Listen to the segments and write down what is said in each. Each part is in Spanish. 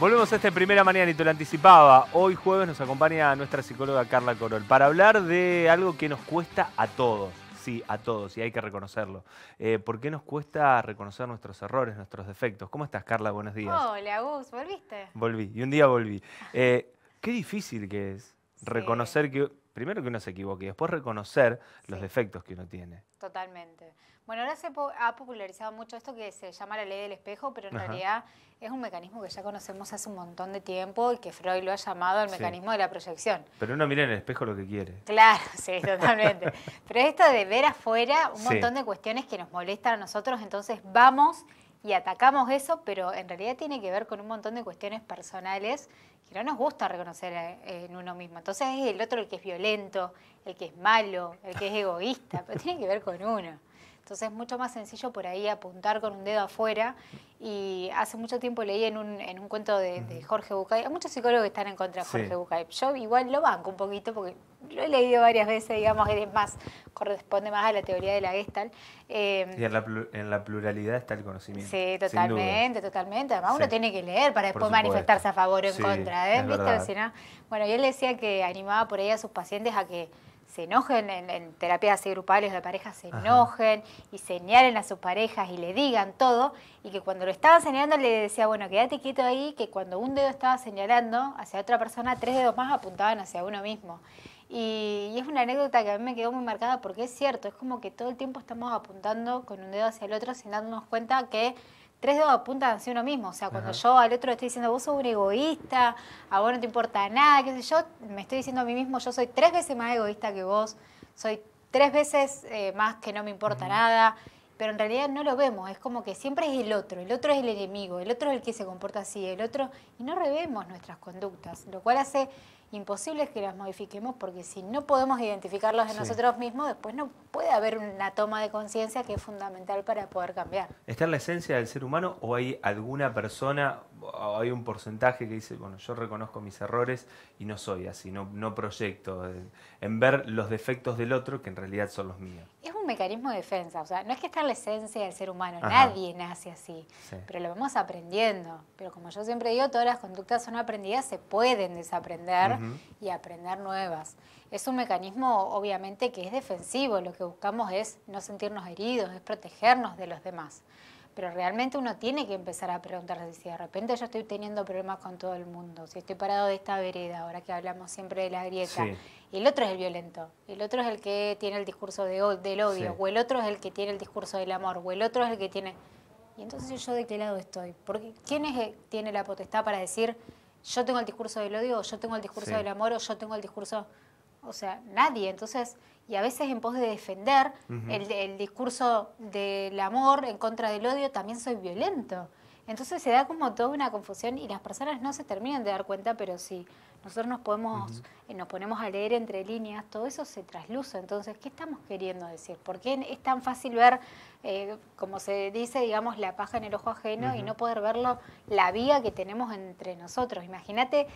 Volvemos a este primera mañana y te lo anticipaba. Hoy jueves nos acompaña nuestra psicóloga Carla Corol para hablar de algo que nos cuesta a todos. Sí, a todos, y hay que reconocerlo. Eh, ¿Por qué nos cuesta reconocer nuestros errores, nuestros defectos? ¿Cómo estás, Carla? Buenos días. Hola, Gus, ¿volviste? Volví, y un día volví. Eh, qué difícil que es reconocer que, primero que uno se equivoque, y después reconocer los defectos que uno tiene. Totalmente. Bueno, ahora se ha popularizado mucho esto que se llama la ley del espejo, pero en realidad es un mecanismo que ya conocemos hace un montón de tiempo y que Freud lo ha llamado el mecanismo de la proyección. Pero uno mira en el espejo lo que quiere. Claro, sí, totalmente. pero esto de ver afuera un montón de cuestiones que nos molestan a nosotros, entonces vamos y atacamos eso, pero en realidad tiene que ver con un montón de cuestiones personales que no nos gusta reconocer eh, en uno mismo. Entonces es el otro el que es violento, el que es malo, el que es egoísta, pero tiene que ver con uno. Entonces es mucho más sencillo por ahí apuntar con un dedo afuera. Y hace mucho tiempo leí en un, en un cuento de, Jorge Bucay, hay muchos psicólogos que están en contra de Jorge Bucay. Yo igual lo banco un poquito porque lo he leído varias veces, digamos, es más, corresponde más a la teoría de la Gestalt. Em, y en la, en la, pluralidad está el conocimiento. Sí, totalmente, totalmente. Además, uno tiene que leer para después manifestarse a favor o en contra, ¿eh? Bueno, yo le decía que animaba por ahí a sus pacientes a que se enojen en, terapias grupales de parejas, se enojen y señalen a sus parejas y le digan todo, y que cuando lo estaban señalando le decía, bueno, quédate quieto ahí, que cuando un dedo estaba señalando hacia otra persona, tres dedos más apuntaban hacia uno mismo. Y, y es una anécdota que a mí me quedó muy marcada porque es cierto, es como que todo el tiempo estamos apuntando con un dedo hacia el otro sin darnos cuenta que tres dedos apuntan hacia uno mismo. O sea, cuando yo al otro le estoy diciendo, vos sos un egoísta, a vos no te importa nada, qué sé yo, me estoy diciendo a mí mismo, yo soy tres veces más egoísta que vos, soy tres veces eh, más que no me importa nada, pero en realidad no lo vemos, es como que siempre es el otro, el otro es el enemigo, el otro es el que se comporta así, el otro, y no revemos nuestras conductas, lo cual hace imposible es que las modifiquemos porque si no podemos identificarlos en nosotros mismos, después no puede haber una toma de conciencia que es fundamental para poder cambiar. ¿Está en la esencia del ser humano o hay alguna persona hay un porcentaje que dice, bueno, yo reconozco mis errores y no soy así, no, proyecto eh, en ver los defectos del otro que en realidad son los míos. Es un mecanismo de defensa, o sea, no es que está la esencia del ser humano, nadie nace así, pero lo vamos aprendiendo. Pero como yo siempre digo, todas las conductas son aprendidas, se pueden desaprender y aprender nuevas. Es un mecanismo, obviamente, que es defensivo, lo que buscamos es no sentirnos heridos, es protegernos de los demás pero realmente uno tiene que empezar a preguntarse si de repente yo estoy teniendo problemas con todo el mundo, si estoy parado de esta vereda, ahora que hablamos siempre de la grieta, y el otro es el violento, el otro es el que tiene el discurso de, del odio, o el otro es el que tiene el discurso del amor, o el otro es el que tiene... Y entonces yo de qué lado estoy, porque ¿quién es el, tiene la potestad para decir yo tengo el discurso del odio, o yo tengo el discurso del amor, o yo tengo el discurso o sea, nadie. Entonces, y a veces en pos de defender el, discurso del amor en contra del odio, también soy violento. Entonces se da como toda una confusión y las personas no se terminan de dar cuenta, pero si Nosotros nos podemos, eh, nos ponemos a leer entre líneas, todo eso se trasluce. Entonces, ¿qué estamos queriendo decir? ¿Por qué es tan fácil ver, eh, como se dice, digamos, la paja en el ojo ajeno y no poder verlo la vía que tenemos entre nosotros? Imagínate,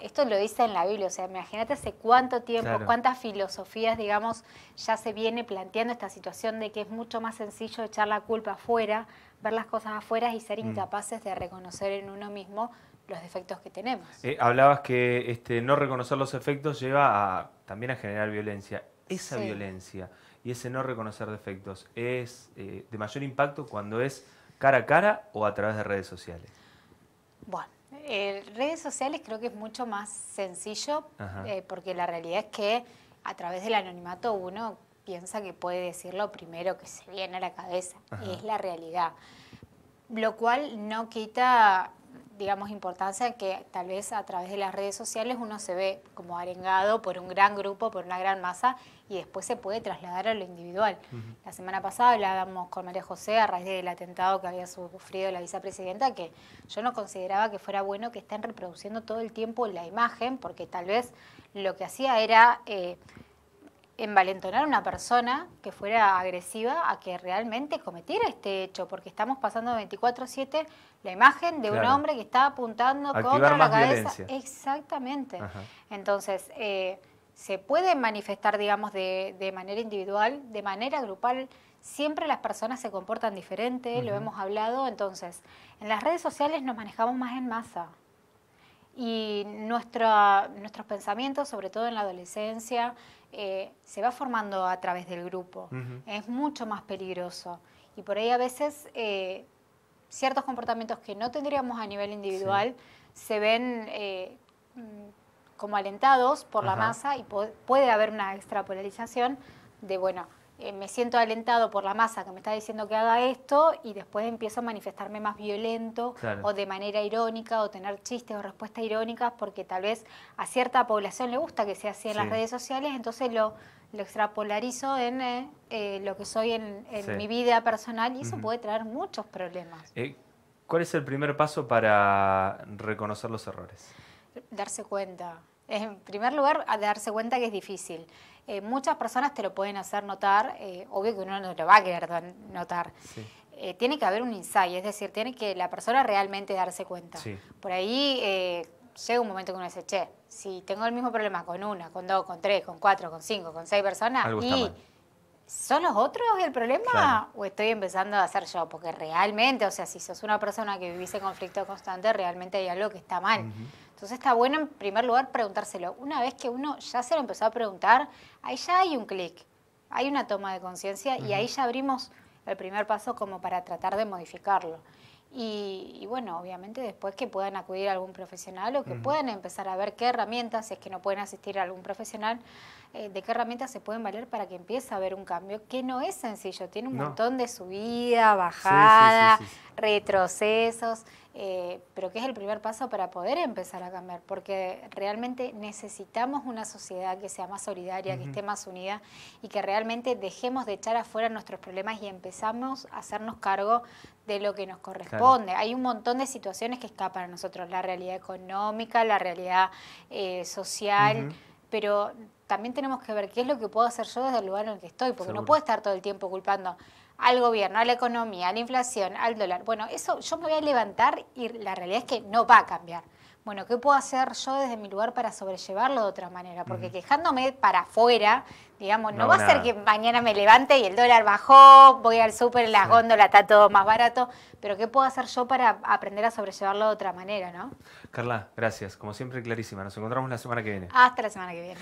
esto, lo dice en la Biblia, o sea, imagínate hace cuánto tiempo, cuántas filosofías, digamos, ya se viene planteando esta situación de que es mucho más sencillo echar la culpa afuera ver las cosas afuera y ser mm. incapaces de reconocer en uno mismo los defectos que tenemos. Eh, hablabas que este, no reconocer los efectos lleva a, también a generar violencia. Esa violencia y ese no reconocer defectos es eh, de mayor impacto cuando es cara a cara o a través de redes sociales. Bueno, eh, redes sociales creo que es mucho más sencillo porque la realidad es que a través del anonimato uno piensa que puede decir lo primero que se viene a la cabeza, es la realidad. Lo cual no quita, digamos, importancia que tal vez a través de las redes sociales uno se ve como arengado por un gran grupo, por una gran masa, y después se puede trasladar a lo individual. La semana pasada hablábamos con María José a raíz del atentado que había sufrido la vicepresidenta, que yo no consideraba que fuera bueno que estén reproduciendo todo el tiempo la imagen, porque tal vez lo que hacía era... Eh, envalentonar a una persona que fuera agresiva a que realmente cometiera este hecho, porque estamos pasando 24/7 la imagen de un hombre que está apuntando contra la cabeza. Exactamente. Entonces, eh, se puede manifestar, digamos, de, de, manera individual, de manera grupal. Siempre las personas se comportan diferente, lo hemos hablado. Entonces, en las redes sociales nos manejamos más en masa y nuestra, nuestros pensamientos, sobre todo en la adolescencia, eh, se va formando a través del grupo. Es mucho más peligroso. Y por ahí a veces eh, ciertos comportamientos que no tendríamos a nivel individual se ven eh, mm, como alentados por la masa y puede haber una extrapolarización de, bueno, eh, me siento alentado por la masa que me está diciendo que haga esto y después empiezo a manifestarme más violento o de manera irónica o tener chistes o respuestas irónicas porque tal vez a cierta población le gusta que sea así en las redes sociales, entonces lo, lo extrapolarizo en eh, eh, lo que soy en, mi vida personal y eso puede traer muchos problemas. ¿Cuál es el primer paso para reconocer los errores? Darse cuenta en primer lugar, darse cuenta que es difícil. Eh, muchas personas te lo pueden hacer notar, eh, obvio que uno no lo va a querer notar. Eh, tiene que haber un insight, es decir, tiene que la persona realmente darse cuenta. Por ahí llega un momento que uno dice, che, si tengo el mismo problema con una, con dos, con tres, con cuatro, con cinco, con seis personas, y ¿son los otros el problema? ¿O estoy empezando a hacer yo? Porque realmente, o sea, si sos una persona que vivís en conflicto constante, realmente hay algo que está mal. Entonces está bueno en primer lugar preguntárselo. Una vez que uno ya se lo empezó a preguntar, ahí ya hay un clic, hay una toma de conciencia y ahí ya abrimos el primer paso como para tratar de modificarlo. Y, bueno, obviamente después que puedan acudir a algún profesional o que puedan empezar a ver qué herramientas, si es que no pueden asistir a algún profesional, eh, de qué herramientas se pueden valer para que empiece a haber un cambio, que no es sencillo, tiene un montón de subida, bajada, retrocesos, eh, pero que es el primer paso para poder empezar a cambiar, porque realmente necesitamos una sociedad que sea más solidaria, que esté más unida y que realmente dejemos de echar afuera nuestros problemas y empezamos a hacernos cargo de lo que nos corresponde. Hay un montón de situaciones que escapan a nosotros, la realidad económica, la realidad eh, social, pero también tenemos que ver qué es lo que puedo hacer yo desde el lugar en el que estoy, porque no puedo estar todo el tiempo culpando al gobierno, a la economía, a la inflación, al dólar. Bueno, eso yo me voy a levantar y la realidad es que no va a cambiar. Bueno, ¿qué puedo hacer yo desde mi lugar para sobrellevarlo de otra manera? Porque quejándome para afuera, digamos, no, va a ser que mañana me levante y el dólar bajó, voy al súper, la góndolas góndola está todo más barato, pero ¿qué puedo hacer yo para aprender a sobrellevarlo de otra manera, no? Carla, gracias. Como siempre, clarísima. Nos encontramos la semana que viene. Hasta la semana que viene.